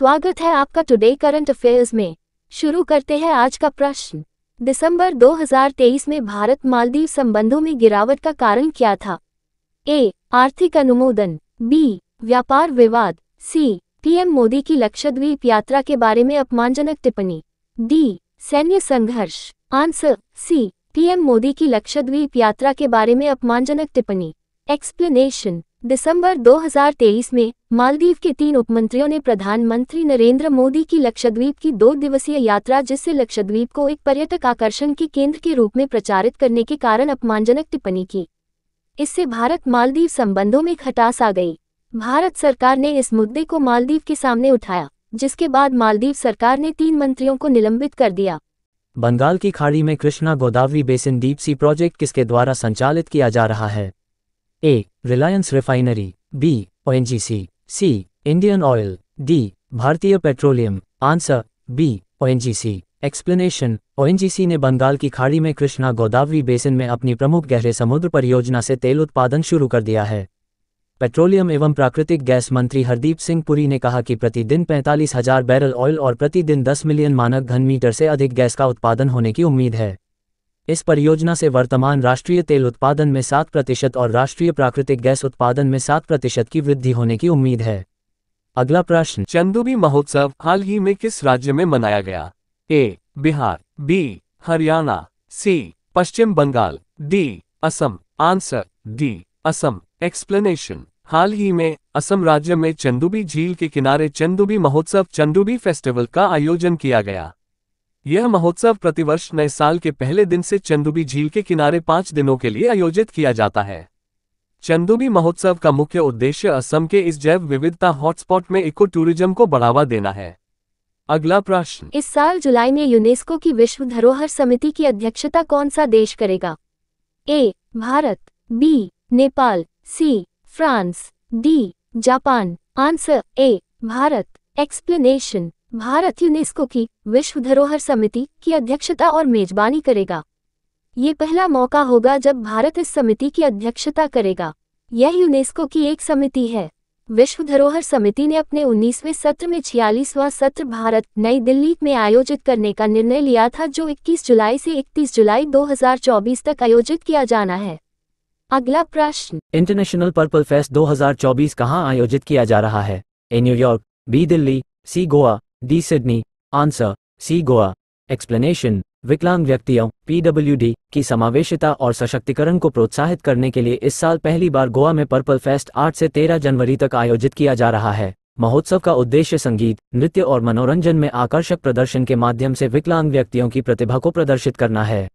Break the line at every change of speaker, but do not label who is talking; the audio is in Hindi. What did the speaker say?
स्वागत है आपका टुडे करंट अफेयर्स में शुरू करते हैं आज का प्रश्न दिसंबर 2023 में भारत मालदीव संबंधों में गिरावट का कारण क्या था ए आर्थिक अनुमोदन बी व्यापार विवाद सी पीएम मोदी की लक्षद्वीप यात्रा के बारे में अपमानजनक टिप्पणी डी सैन्य संघर्ष आंसर सी पीएम मोदी की लक्षद्वीप यात्रा के बारे में अपमानजनक टिप्पणी एक्सप्लेनेशन दिसंबर 2023 में मालदीव के तीन उपमंत्रियों ने प्रधानमंत्री नरेंद्र मोदी की लक्षद्वीप की दो दिवसीय यात्रा जिससे लक्षद्वीप को एक पर्यटक आकर्षण के केंद्र के रूप में प्रचारित करने के कारण अपमानजनक टिप्पणी की इससे भारत मालदीव संबंधों में खटास आ गई भारत सरकार ने इस मुद्दे को मालदीव के सामने उठाया जिसके बाद मालदीव सरकार ने तीन मंत्रियों को निलंबित कर दिया
बंगाल की खाड़ी में Krishna Godavari basin deep sea project किसके द्वारा संचालित किया जा रहा है A Reliance refinery B ONGC C Indian oil D Bharatiya petroleum answer B ONGC explanation ONGC ने बंगाल की खाड़ी में कृष्णा गोदावरी बेसिन में अपनी प्रमुख गहरे समुद्र परियोजना से तेल उत्पादन शुरू कर दिया है पेट्रोलियम एवं प्राकृतिक गैस मंत्री हरदीप सिंह पुरी ने कहा कि प्रतिदिन पैंतालीस हजार बैरल ऑयल और प्रतिदिन 10 मिलियन मानक घन मीटर से अधिक गैस का उत्पादन होने की उम्मीद है इस परियोजना से वर्तमान राष्ट्रीय तेल उत्पादन में सात प्रतिशत और राष्ट्रीय प्राकृतिक गैस उत्पादन में सात प्रतिशत की वृद्धि होने की उम्मीद है अगला प्रश्न चंदुबी
महोत्सव हाल ही में किस राज्य में मनाया गया A Bihar B Haryana C Paschim Bengal D Assam answer D Assam explanation हाल ही में असम राज्य में चंदुबी झील के किनारे चंदुबी महोत्सव चंदुबी फेस्टिवल का आयोजन किया गया यह महोत्सव प्रतिवर्ष नए साल के पहले दिन से चंदुबी झील के किनारे पांच दिनों के लिए आयोजित किया जाता है चंदुबी महोत्सव का मुख्य उद्देश्य असम के इस जैव विविधता हॉटस्पॉट में इको टूरिज्म को बढ़ावा देना है अगला प्रश्न
इस साल जुलाई में यूनेस्को की विश्व धरोहर समिति की अध्यक्षता कौन सा देश करेगा A Bharat B Nepal C France D Japan answer A Bharat explanation Bharat UNESCO की विश्व धरोहर समिति की अध्यक्षता और मेजबानी करेगा ये पहला मौका होगा जब भारत इस समिति की अध्यक्षता करेगा यह यूनेस्को की एक समिति है विश्व धरोहर समिति ने अपने 19वें सत्र में छियालीसवां सत्र भारत नई दिल्ली में आयोजित करने का निर्णय लिया था जो 21 जुलाई से 31 जुलाई 2024 तक आयोजित किया जाना है अगला प्रश्न
इंटरनेशनल पर्पल फेस्ट 2024 कहां आयोजित किया जा रहा है A New York B Delhi C Goa D. Sydney, answer C Goa explanation विकलांग व्यक्तियों पीडब्ल्यूडी की समावेशिता और सशक्तिकरण को प्रोत्साहित करने के लिए इस साल पहली बार गोवा में पर्पल फेस्ट 8 से 13 जनवरी तक आयोजित किया जा रहा है महोत्सव का उद्देश्य संगीत नृत्य और मनोरंजन में आकर्षक प्रदर्शन के माध्यम से विकलांग व्यक्तियों की प्रतिभा को प्रदर्शित करना है